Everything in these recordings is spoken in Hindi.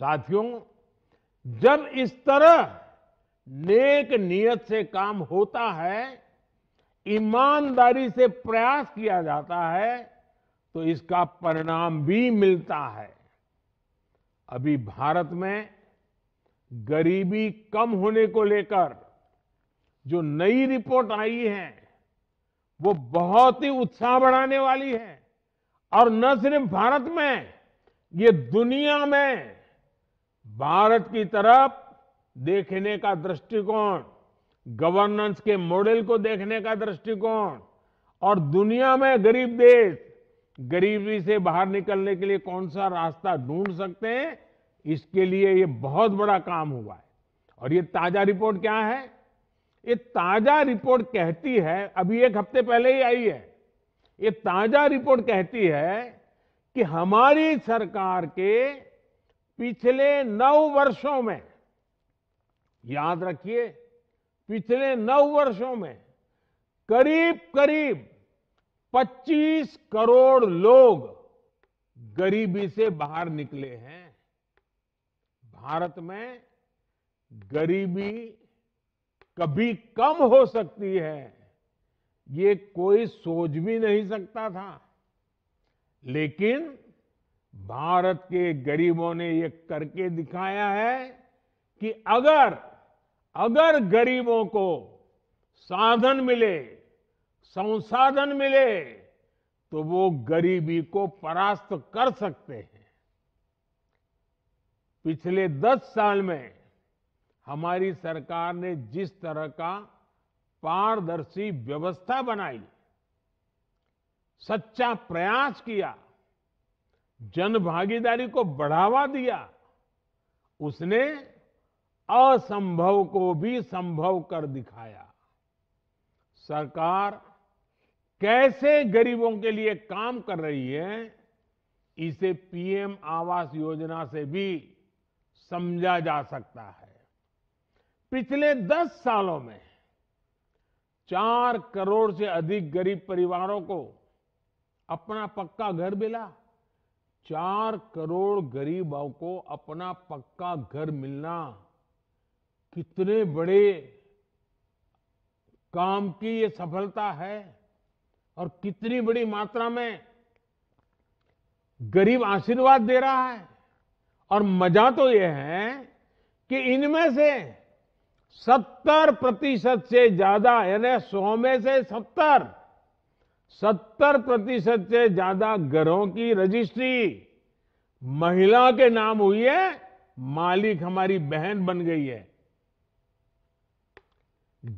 साथियों जब इस तरह नेक नियत से काम होता है ईमानदारी से प्रयास किया जाता है तो इसका परिणाम भी मिलता है अभी भारत में गरीबी कम होने को लेकर जो नई रिपोर्ट आई है वो बहुत ही उत्साह बढ़ाने वाली है और न सिर्फ भारत में ये दुनिया में भारत की तरफ देखने का दृष्टिकोण गवर्नेंस के मॉडल को देखने का दृष्टिकोण और दुनिया में गरीब देश गरीबी से बाहर निकलने के लिए कौन सा रास्ता ढूंढ सकते हैं इसके लिए ये बहुत बड़ा काम हुआ है और ये ताजा रिपोर्ट क्या है ये ताजा रिपोर्ट कहती है अभी एक हफ्ते पहले ही आई है ये ताजा रिपोर्ट कहती है कि हमारी सरकार के पिछले नौ वर्षों में याद रखिए पिछले नौ वर्षों में करीब करीब 25 करोड़ लोग गरीबी से बाहर निकले हैं भारत में गरीबी कभी कम हो सकती है ये कोई सोच भी नहीं सकता था लेकिन भारत के गरीबों ने ये करके दिखाया है कि अगर अगर गरीबों को साधन मिले संसाधन मिले तो वो गरीबी को परास्त कर सकते हैं पिछले दस साल में हमारी सरकार ने जिस तरह का पारदर्शी व्यवस्था बनाई सच्चा प्रयास किया जन भागीदारी को बढ़ावा दिया उसने असंभव को भी संभव कर दिखाया सरकार कैसे गरीबों के लिए काम कर रही है इसे पीएम आवास योजना से भी समझा जा सकता है पिछले दस सालों में चार करोड़ से अधिक गरीब परिवारों को अपना पक्का घर मिला चार करोड़ गरीबों को अपना पक्का घर मिलना कितने बड़े काम की ये सफलता है और कितनी बड़ी मात्रा में गरीब आशीर्वाद दे रहा है और मजा तो यह है कि इनमें से सत्तर प्रतिशत से ज्यादा यानी सौ में से सत्तर सत्तर प्रतिशत से ज्यादा घरों की रजिस्ट्री महिला के नाम हुई है मालिक हमारी बहन बन गई है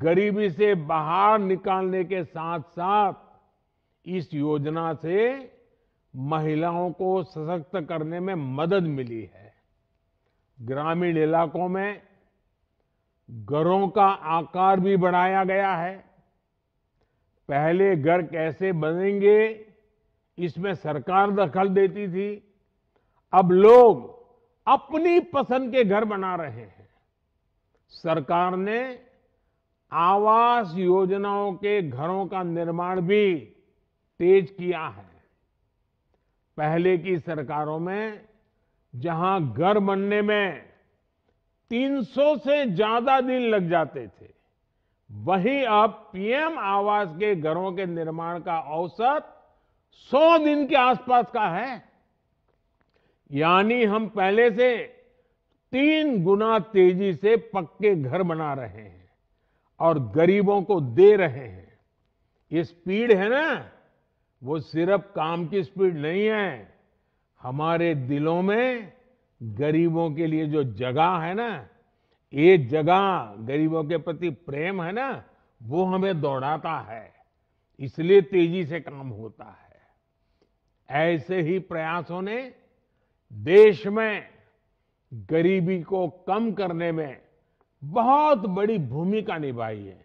गरीबी से बाहर निकालने के साथ साथ इस योजना से महिलाओं को सशक्त करने में मदद मिली है ग्रामीण इलाकों में घरों का आकार भी बढ़ाया गया है पहले घर कैसे बनेंगे इसमें सरकार दखल देती थी अब लोग अपनी पसंद के घर बना रहे हैं सरकार ने आवास योजनाओं के घरों का निर्माण भी तेज किया है पहले की सरकारों में जहां घर बनने में 300 से ज्यादा दिन लग जाते थे वहीं अब पीएम आवास के घरों के निर्माण का औसत 100 दिन के आसपास का है यानी हम पहले से तीन गुना तेजी से पक्के घर बना रहे हैं और गरीबों को दे रहे हैं ये स्पीड है ना वो सिर्फ काम की स्पीड नहीं है हमारे दिलों में गरीबों के लिए जो जगह है ना ये जगह गरीबों के प्रति प्रेम है ना वो हमें दौड़ाता है इसलिए तेजी से काम होता है ऐसे ही प्रयासों ने देश में गरीबी को कम करने में बहुत बड़ी भूमिका निभाई है